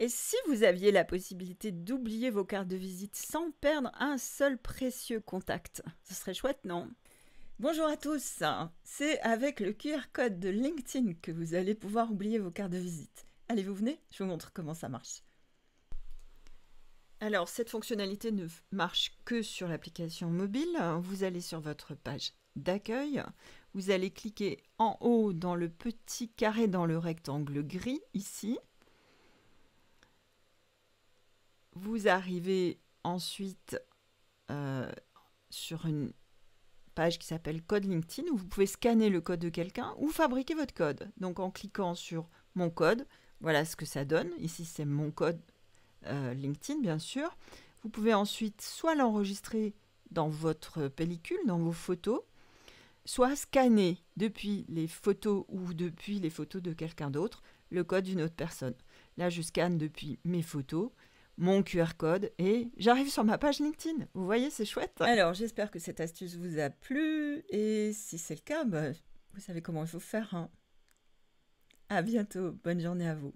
Et si vous aviez la possibilité d'oublier vos cartes de visite sans perdre un seul précieux contact Ce serait chouette, non Bonjour à tous C'est avec le QR code de LinkedIn que vous allez pouvoir oublier vos cartes de visite. Allez, vous venez Je vous montre comment ça marche. Alors, cette fonctionnalité ne marche que sur l'application mobile. Vous allez sur votre page d'accueil. Vous allez cliquer en haut dans le petit carré dans le rectangle gris ici vous arrivez ensuite euh, sur une page qui s'appelle Code LinkedIn où vous pouvez scanner le code de quelqu'un ou fabriquer votre code. Donc en cliquant sur Mon code, voilà ce que ça donne. Ici c'est mon code euh, LinkedIn bien sûr. Vous pouvez ensuite soit l'enregistrer dans votre pellicule, dans vos photos, soit scanner depuis les photos ou depuis les photos de quelqu'un d'autre le code d'une autre personne. Là, je scanne depuis mes photos, mon QR code et j'arrive sur ma page LinkedIn. Vous voyez, c'est chouette. Alors, j'espère que cette astuce vous a plu et si c'est le cas, bah, vous savez comment je vous faire. Hein. À bientôt. Bonne journée à vous.